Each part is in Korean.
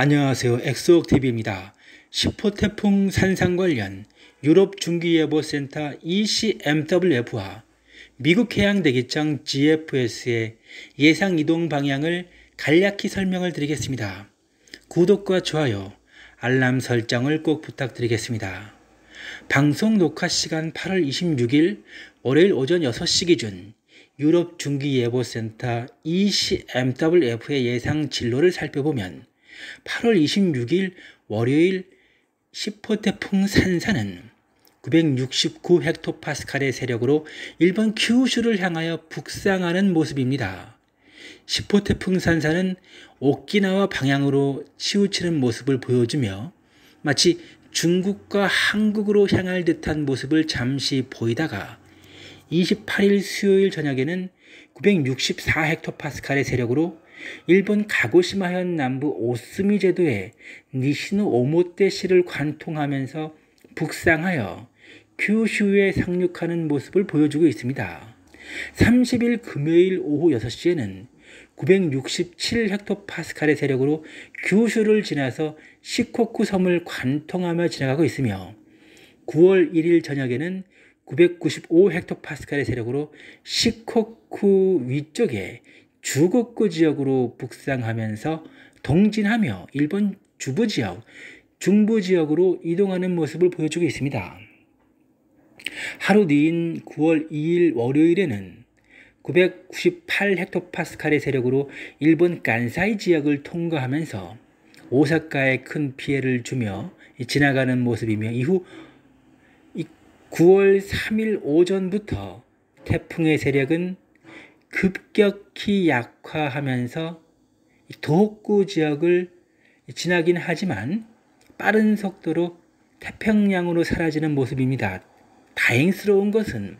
안녕하세요. 엑소옥TV입니다. 10호 태풍 산상 관련 유럽 중기예보센터 ECMWF와 미국 해양대기청 GFS의 예상 이동 방향을 간략히 설명을 드리겠습니다. 구독과 좋아요, 알람 설정을 꼭 부탁드리겠습니다. 방송 녹화 시간 8월 26일 월요일 오전 6시 기준 유럽 중기예보센터 ECMWF의 예상 진로를 살펴보면 8월 26일 월요일 10호 태풍 산사는 969헥토파스칼의 세력으로 일본 큐슈를 향하여 북상하는 모습입니다. 10호 태풍 산사는 오키나와 방향으로 치우치는 모습을 보여주며 마치 중국과 한국으로 향할 듯한 모습을 잠시 보이다가 28일 수요일 저녁에는 964헥토파스칼의 세력으로 일본 가고시마현 남부 오스미 제도에 니시노 오모떼시를 관통하면서 북상하여 큐슈에 상륙하는 모습을 보여주고 있습니다. 30일 금요일 오후 6시에는 967헥토파스칼의 세력으로 규슈를 지나서 시코쿠 섬을 관통하며 지나가고 있으며 9월 1일 저녁에는 995헥토파스칼의 세력으로 시코쿠 위쪽에 주곡구 지역으로 북상하면서 동진하며 일본 주부 지역, 중부 지역으로 이동하는 모습을 보여주고 있습니다. 하루 뒤인 9월 2일 월요일에는 998헥토파스칼의 세력으로 일본 간사이 지역을 통과하면서 오사카에 큰 피해를 주며 지나가는 모습이며 이후 9월 3일 오전부터 태풍의 세력은 급격히 약화하면서 도호쿠 지역을 지나긴 하지만 빠른 속도로 태평양으로 사라지는 모습입니다. 다행스러운 것은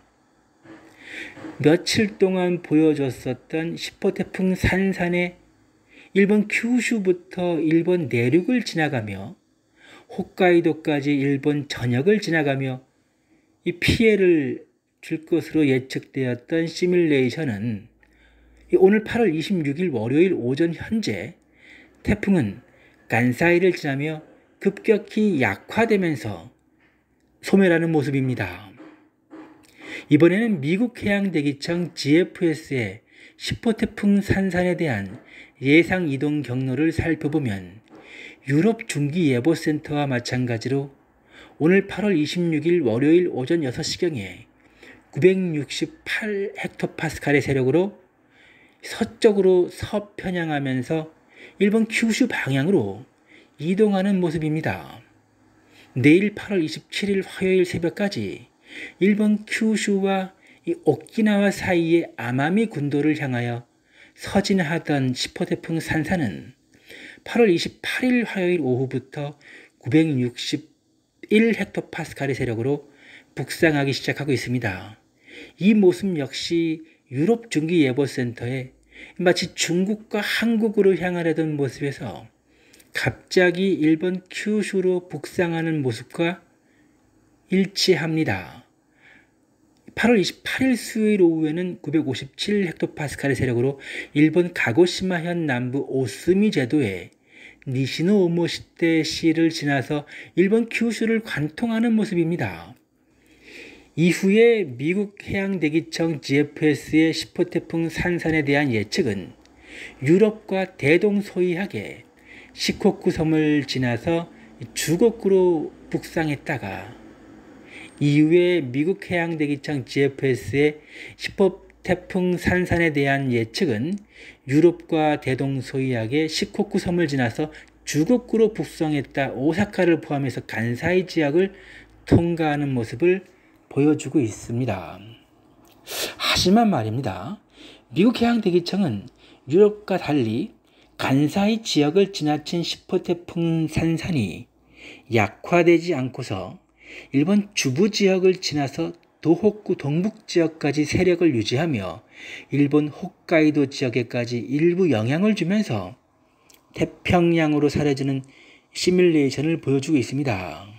며칠 동안 보여줬었던 10호 태풍 산산의 일본 큐슈부터 일본 내륙을 지나가며 홋카이도까지 일본 전역을 지나가며 이 피해를 줄 것으로 예측되었던 시뮬레이션은 오늘 8월 26일 월요일 오전 현재 태풍은 간사이를 지나며 급격히 약화되면서 소멸하는 모습입니다. 이번에는 미국 해양대기청 GFS의 10호 태풍 산산에 대한 예상 이동 경로를 살펴보면 유럽 중기예보센터와 마찬가지로 오늘 8월 26일 월요일 오전 6시경에 968헥토파스칼의 세력으로 서쪽으로 서편향하면서 일본 큐슈 방향으로 이동하는 모습입니다. 내일 8월 27일 화요일 새벽까지 일본 큐슈와 오키나와 사이의 아마미 군도를 향하여 서진하던 10호 태풍 산사는 8월 28일 화요일 오후부터 961헥토파스칼의 세력으로 북상하기 시작하고 있습니다. 이 모습 역시 유럽 중기예보센터에 마치 중국과 한국으로 향하려던 모습에서 갑자기 일본 큐슈로 북상하는 모습과 일치합니다. 8월 28일 수요일 오후에는 957 헥토파스칼의 세력으로 일본 가고시마현 남부 오스미 제도에 니시노 오모시테 시를 지나서 일본 큐슈를 관통하는 모습입니다. 이후에 미국 해양대기청 GFS의 10호 태풍 산산에 대한 예측은 유럽과 대동소이하게 시코쿠 섬을 지나서 주곡구로 북상했다가 이후에 미국 해양대기청 GFS의 10호 태풍 산산에 대한 예측은 유럽과 대동소이하게 시코쿠 섬을 지나서 주곡구로 북상했다 오사카를 포함해서 간사이 지역을 통과하는 모습을 보여주고 있습니다. 하지만 말입니다. 미국 해양대기청은 유럽과 달리 간사이 지역을 지나친 슈퍼 태풍 산산이 약화되지 않고서 일본 주부 지역을 지나서 도호쿠 동북 지역까지 세력을 유지하며 일본 홋카이도 지역에까지 일부 영향을 주면서 태평양으로 사라지는 시뮬레이션을 보여주고 있습니다.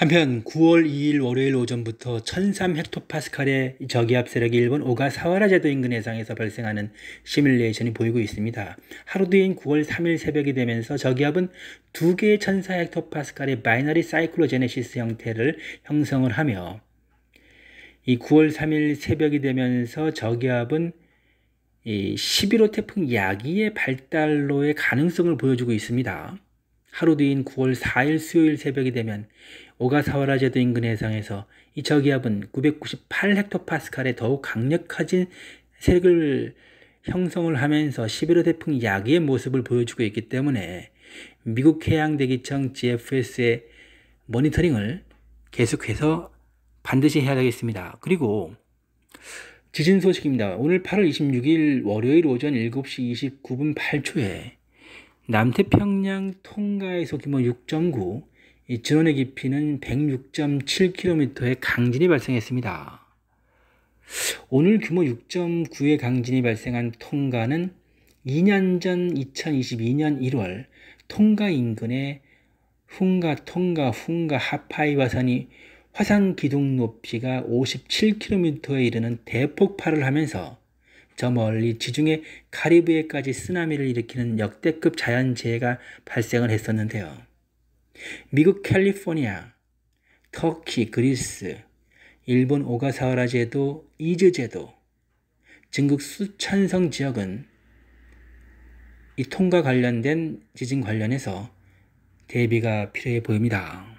한편 9월 2일 월요일 오전부터 1003헥토파스칼의 저기압 세력이 일본 오가사와라 제도 인근 해상에서 발생하는 시뮬레이션이 보이고 있습니다. 하루 뒤인 9월 3일 새벽이 되면서 저기압은 두 개의 1004헥토파스칼의 바이너리 사이클로제네시스 형태를 형성을 하며 이 9월 3일 새벽이 되면서 저기압은 이 11호 태풍 야기의 발달로의 가능성을 보여주고 있습니다. 하루 뒤인 9월 4일 수요일 새벽이 되면 오가사와라 제도 인근 해상에서 이척기압은 998헥토파스칼의 더욱 강력해진 색을 형성을 하면서 11호 태풍 야기의 모습을 보여주고 있기 때문에 미국 해양대기청 GFS의 모니터링을 계속해서 반드시 해야 되겠습니다. 그리고 지진 소식입니다. 오늘 8월 26일 월요일 오전 7시 29분 8초에 남태평양 통가에서 규모 6.9, 이 전원의 깊이는 106.7km의 강진이 발생했습니다. 오늘 규모 6.9의 강진이 발생한 통가는 2년 전 2022년 1월 통가 인근의 훈가 통가 훈가 하파이 화산이 화산 기둥 높이가 57km에 이르는 대폭발을 하면서 저 멀리 지중해 카리브해까지 쓰나미를 일으키는 역대급 자연재해가 발생을 했었는데요. 미국 캘리포니아, 터키, 그리스, 일본 오가사와라 제도, 이즈 제도, 중국 수천성 지역은 이 통과 관련된 지진 관련해서 대비가 필요해 보입니다.